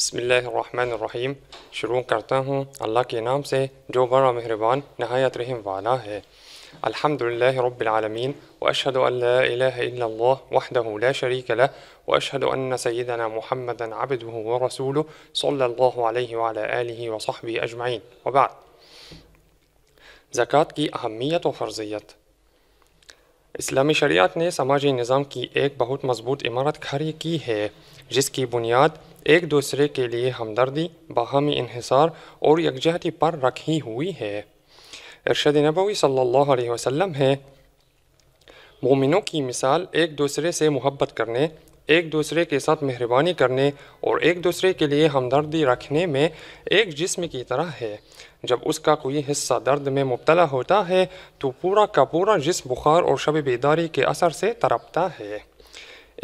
بسم الله الرحمن الرحيم شروع کرتا ہوں اللہ کے نام سے جو بڑا مہربان نہایت رحم والا ہے الحمد لله رب العالمين وأشهد أن لا إله إلا الله وحده لا شريك له وأشهد أن سيدنا محمدا عبده ورسوله صلى الله عليه وعلى آله وصحبه أجمعين وبعد زكاة كي أهمية وفرضية اسلامی شریعت نے سماجی نظام کی ایک بہت مضبوط عمارت کھڑی کی ہے جس کی بنیاد ایک دوسرے کے لیے ہمدردی باہمی انحصار اور یکجہتی پر رکھی ہوئی ہے ارشد نبوی صلی اللہ علیہ وسلم ہے مومنوں کی مثال ایک دوسرے سے محبت کرنے ایک دوسرے کے ساتھ مہربانی کرنے اور ایک دوسرے کے لیے ہمدردی رکھنے میں ایک جسم کی طرح ہے جب اس کا کوئی حصہ درد میں مبتلا ہوتا ہے تو پورا کا پورا جسم بخار اور شب بیداری کے اثر سے ترپتا ہے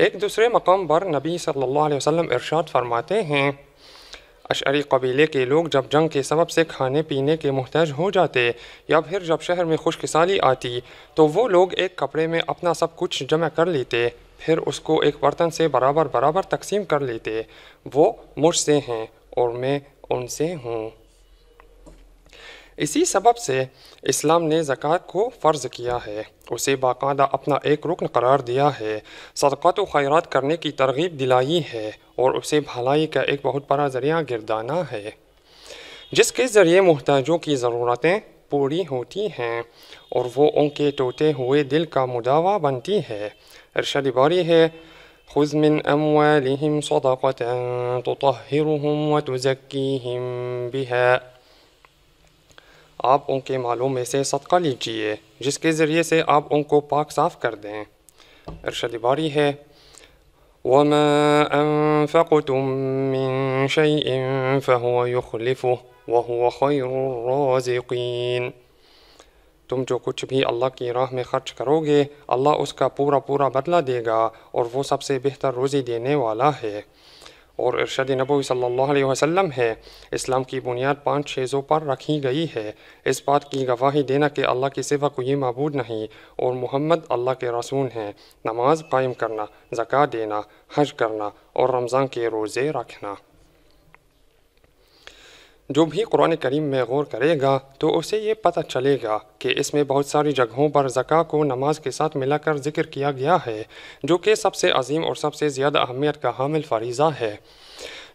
ایک دوسرے مقام پر نبی صلی اللہ علیہ وسلم ارشاد فرماتے ہیں اشعری قبیلے کے لوگ جب جنگ کے سبب سے کھانے پینے کے محتاج ہو جاتے یا پھر جب شہر میں خشک سالی آتی تو وہ لوگ ایک کپڑے میں اپنا سب کچھ جمع کر لیتے پھر اس کو ایک برتن سے برابر برابر تقسیم کر لیتے وہ مجھ سے ہیں اور میں ان سے ہوں اسی سبب سے اسلام نے زکوٰۃ کو فرض کیا ہے اسے باقاعدہ اپنا ایک رکن قرار دیا ہے صدقات و خیرات کرنے کی ترغیب دلائی ہے اور اسے بھلائی کا ایک بہت بڑا ذریعہ گردانا ہے جس کے ذریعے محتاجوں کی ضرورتیں پوری ہوتی ہیں اور وہ ان کے ٹوٹے ہوئے دل کا مداوع بنتی ہے ارشد باری ہے تطهرهم وتزکیهم بها آپ ان کے معلوم میں سے صدقہ لیجئے جس کے ذریعے سے آپ ان کو پاک صاف کر دیں ارشد باری ہے وَمَا أَنفَقْتُم مِّن شَيْءٍ فَهُوَ يُخْلِفُهُ وَهُوَ خَيْرُ الرَّازِقِينَ تم جو کچھ بھی اللہ کی راہ میں خرچ کرو گے اللہ اس کا پورا پورا بدلہ دے گا اور وہ سب سے بہتر روزی دینے والا ہے اور ارشد نبوی صلی اللہ علیہ وسلم ہے اسلام کی بنیاد پانچ چیزوں پر رکھی گئی ہے اس بات کی گواہی دینا کہ اللہ کے سوا کوئی معبود نہیں اور محمد اللہ کے رسول ہیں نماز قائم کرنا زکاة دینا حج کرنا اور رمضان کے روزے رکھنا جو بھی قرآن کریم میں غور کرے گا تو اسے یہ پتہ چلے گا کہ اس میں بہت ساری جگہوں پر زکاء کو نماز کے ساتھ ملا کر ذکر کیا گیا ہے جو کہ سب سے عظیم اور سب سے زیادہ اہمیت کا حامل فریضہ ہے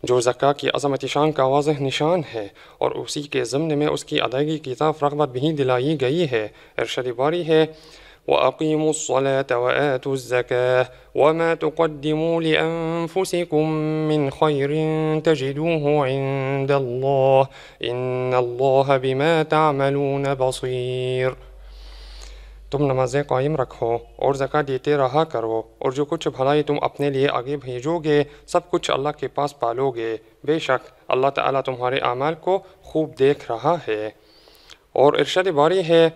جو زکا کی عظمت شان کا واضح نشان ہے اور اسی کے ضمن میں اس کی ادائیگی کی طرف رغبت بھی دلائی گئی ہے ارشد باری ہے واقيموا الصلاه واتوا الزكاه وما تقدموا لانفسكم من خير تجدوه عند الله ان الله بما تعملون بصير تم نمازیں قائم رکھو اور زکا دیتے رہا کرو اور جو کچھ بھلائی تم اپنے لیے آگے بھیجو گے سب کچھ اللہ کے پاس پالو گے بے شک اللہ تعالیٰ تمہارے اعمال کو خوب دیکھ رہا ہے اور ارشاد باری ہے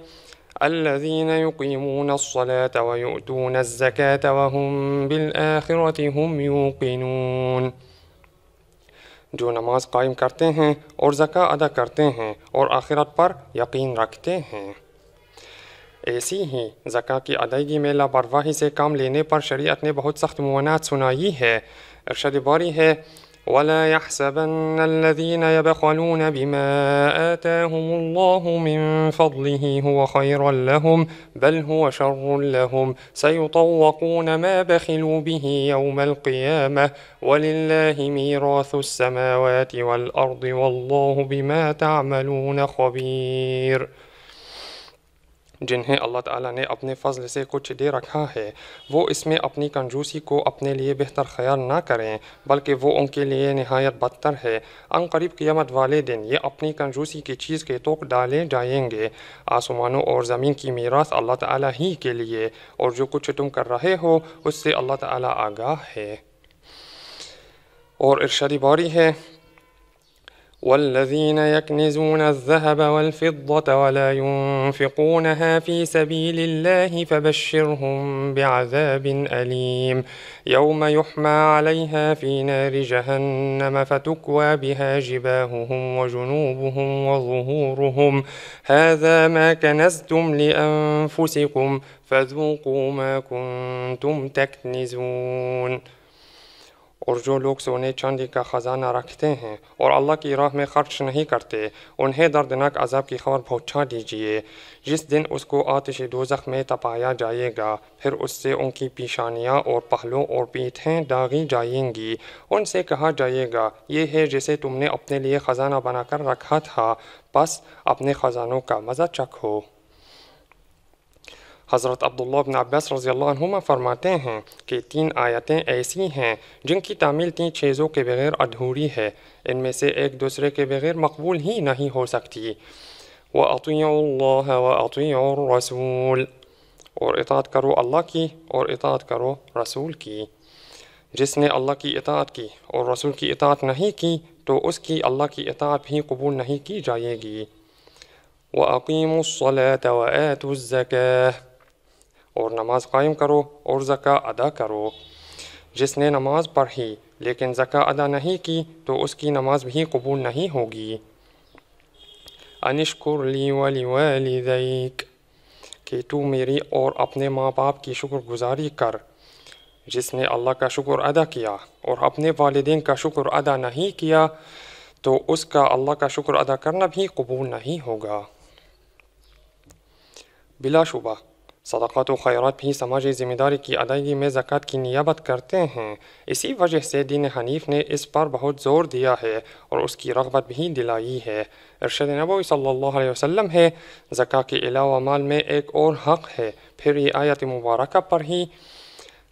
الذين يقيمون الصلاة ويؤتون الزكاة وهم بالآخرة هم يوقنون جو نماز قائم کرتے ہیں اور زکاة ادا کرتے ہیں اور آخرت پر یقین رکھتے ہیں ایسی ہی زکاة کی ادائیگی میں لاپرواہی سے کام لینے پر شریعت نے بہت سخت معنعت سنائی ہے ارشد باری ہے ولا يحسبن الذين يبخلون بما آتاهم الله من فضله هو خيرا لهم بل هو شر لهم سيطوقون ما بخلوا به يوم القيامة ولله ميراث السماوات والأرض والله بما تعملون خبير جنہیں اللہ تعالیٰ نے اپنے فضل سے کچھ دے رکھا ہے وہ اس میں اپنی کنجوسی کو اپنے لیے بہتر خیال نہ کریں بلکہ وہ ان کے لیے نہایت بدتر ہے ان قریب قیامت والے دن یہ اپنی کنجوسی کی چیز کے توک ڈالے جائیں گے آسمانوں اور زمین کی میراث اللہ تعالیٰ ہی کے لیے اور جو کچھ تم کر رہے ہو اس سے اللہ تعالیٰ آگاہ ہے اور ارشادی باری ہے والذين يكنزون الذهب والفضة ولا ينفقونها في سبيل الله فبشرهم بعذاب أليم يوم يحمى عليها في نار جهنم فتكوى بها جباههم وجنوبهم وظهورهم هذا ما كنزتم لأنفسكم فذوقوا ما كنتم تكنزون اور جو لوگ سونے چاندی کا خزانہ رکھتے ہیں اور اللہ کی راہ میں خرچ نہیں کرتے انہیں دردناک عذاب کی خبر پہنچا دیجیے جس دن اس کو آتش دوزخ میں تپایا جائے گا پھر اس سے ان کی پیشانیاں اور پہلوں اور پیٹھیں داغی جائیں گی ان سے کہا جائے گا یہ ہے جسے تم نے اپنے لیے خزانہ بنا کر رکھا تھا بس اپنے خزانوں کا مزہ چکھو حضرت عبداللہ بن عباس رضی اللہ عنہما فرماتے ہیں کہ تین آیتیں ایسی ہیں جن کی تعمیل تین چیزوں کے بغیر ادھوری ہے ان میں سے ایک دوسرے کے بغیر مقبول ہی نہیں ہو سکتی وہ اطوئیں اللہ و آتی اور اطاعت کرو اللہ کی اور اطاعت کرو رسول کی جس نے اللہ کی اطاعت کی اور رسول کی اطاعت نہیں کی تو اس کی اللہ کی اطاعت بھی قبول نہیں کی جائے گی وَأَقِيمُوا الصَّلَاةَ وَآتُوا الزَّكَاةَ اور نماز قائم کرو اور زکا ادا کرو جس نے نماز پڑھی لیکن زکاء ادا نہیں کی تو اس کی نماز بھی قبول نہیں ہوگی انشکر لی والدیک کہ تو میری اور اپنے ماں باپ کی شکر گزاری کر جس نے اللہ کا شکر ادا کیا اور اپنے والدین کا شکر ادا نہیں کیا تو اس کا اللہ کا شکر ادا کرنا بھی قبول نہیں ہوگا بلا شبہ صدقات و خیرات بھی سماجی ذمہ داری کی ادائیگی میں زکوٰۃ کی نیابت کرتے ہیں اسی وجہ سے دین حنیف نے اس پر بہت زور دیا ہے اور اس کی رغبت بھی دلائی ہے ارشد نبوی صلی اللہ علیہ وسلم ہے زکوٰۃ کے علاوہ مال میں ایک اور حق ہے پھر یہ آیت مبارکہ پر ہی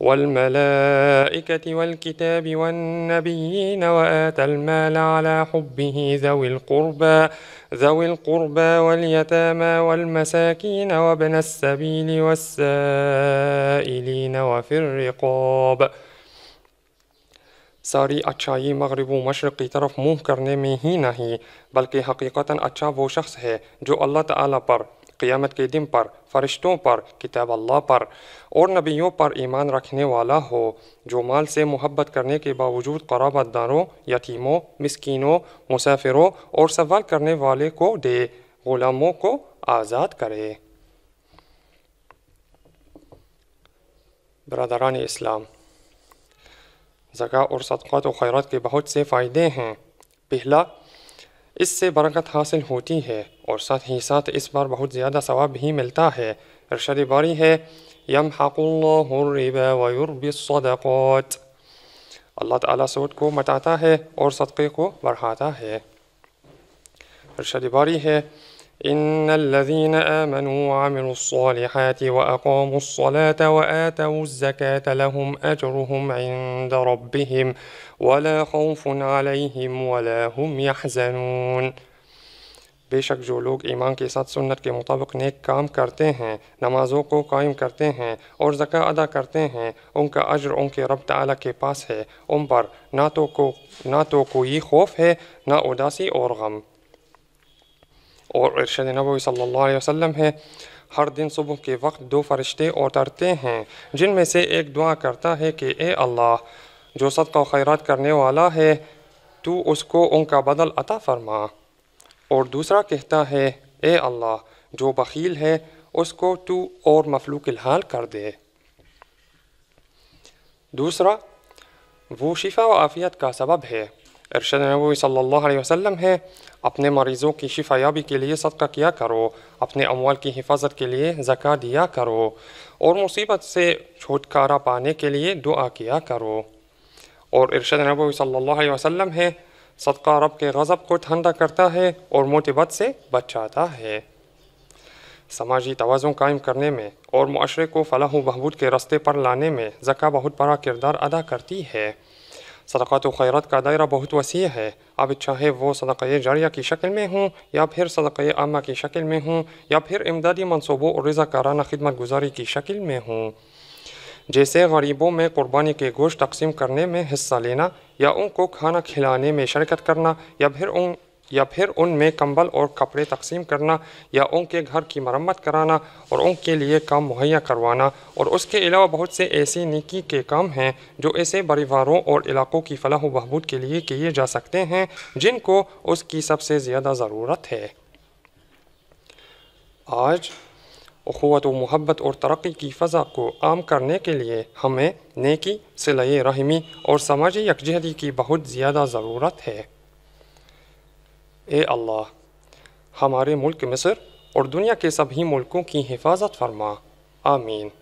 والملائكة والكتاب والنبيين وآتى المال على حبه ذوي القربى ذوي القربى واليتامى والمساكين وابن السبيل والسائلين وفي الرقاب ساري أتشاي مغرب ومشرق طرف مهم तरफ هنا هي में ही नहीं बल्कि شخص هي جو الله تعالى بر قیامت کے دن پر فرشتوں پر کتاب اللہ پر اور نبیوں پر ایمان رکھنے والا ہو جو مال سے محبت کرنے کے باوجود قرابت داروں یتیموں مسکینوں مسافروں اور سوال کرنے والے کو دے غلاموں کو آزاد کرے برادران اسلام زکا اور صدقات و خیرات کے بہت سے فائدے ہیں پہلا اس سے برکت حاصل ہوتی ہے ساتھ اس بار بہت زیادہ ثواب बहुत ملتا ہے ارشاد باری ہے इर्शाद बारी الربا यमहकुल्लाबा الصدقات اللہ تعالی سود کو مٹاتا ہے اور صدقے کو बढ़ाता ہے ارشاد باری ہے إن الذين آمنوا وعملوا الصالحات وأقاموا الصلاة وآتوا الزكاة لهم أجرهم عند ربهم ولا خوف عليهم ولا هم يحزنون بے شک جو لوگ ایمان کے ساتھ سنت کے مطابق نیک کام کرتے ہیں نمازوں کو قائم کرتے ہیں اور زکا ادا کرتے ہیں ان کا اجر ان کے رب اعلیٰ کے پاس ہے ان پر نہ تو کو نہ تو کوئی خوف ہے نہ اداسی اور غم اور ارشد نبوی صلی اللہ علیہ وسلم ہے ہر دن صبح کے وقت دو فرشتے اور ترتے ہیں جن میں سے ایک دعا کرتا ہے کہ اے اللہ جو صدقہ و خیرات کرنے والا ہے تو اس کو ان کا بدل عطا فرما اور دوسرا کہتا ہے اے اللہ جو بخیل ہے اس کو تو اور مفلوق الحال کر دے دوسرا وہ شفا و آفیت کا سبب ہے ارشد نبوی صلی اللہ علیہ وسلم ہے اپنے مریضوں کی شفا یابی کے لیے صدقہ کیا کرو اپنے اموال کی حفاظت کے لیے زکا دیا کرو اور مصیبت سے چھٹکارا پانے کے لیے دعا کیا کرو اور ارشد نبو صلی اللہ علیہ وسلم ہے صدقہ رب کے غضب کو ٹھنڈا کرتا ہے اور موتبت سے بچاتا ہے سماجی توازن قائم کرنے میں اور معاشرے کو فلاح و بہبود کے رستے پر لانے میں زکا بہت بڑا کردار ادا کرتی ہے صدقات و خیرت کا دائرہ بہت وسیع ہے اب چاہے وہ صدقہ جاریہ کی شکل میں ہوں یا پھر صدقہ عامہ کی شکل میں ہوں یا پھر امدادی منصوبوں اور رضا کارانہ خدمت گزاری کی شکل میں ہوں جیسے غریبوں میں قربانی کے گوشت تقسیم کرنے میں حصہ لینا یا ان کو کھانا کھلانے میں شرکت کرنا یا پھر ان یا پھر ان میں کمبل اور کپڑے تقسیم کرنا یا ان کے گھر کی مرمت کرانا اور ان کے لیے کام مہیا کروانا اور اس کے علاوہ بہت سے ایسی نیکی کے کام ہیں جو ایسے پریواروں اور علاقوں کی فلاح و بہبود کے لیے کیے جا سکتے ہیں جن کو اس کی سب سے زیادہ ضرورت ہے آج اخوت و محبت اور ترقی کی فضا کو عام کرنے کے لیے ہمیں نیکی صلئے رحمی اور سماجی یکجہتی کی بہت زیادہ ضرورت ہے اے اللہ ہمارے ملک مصر اور دنیا کے سبھی ملکوں کی حفاظت فرما آمین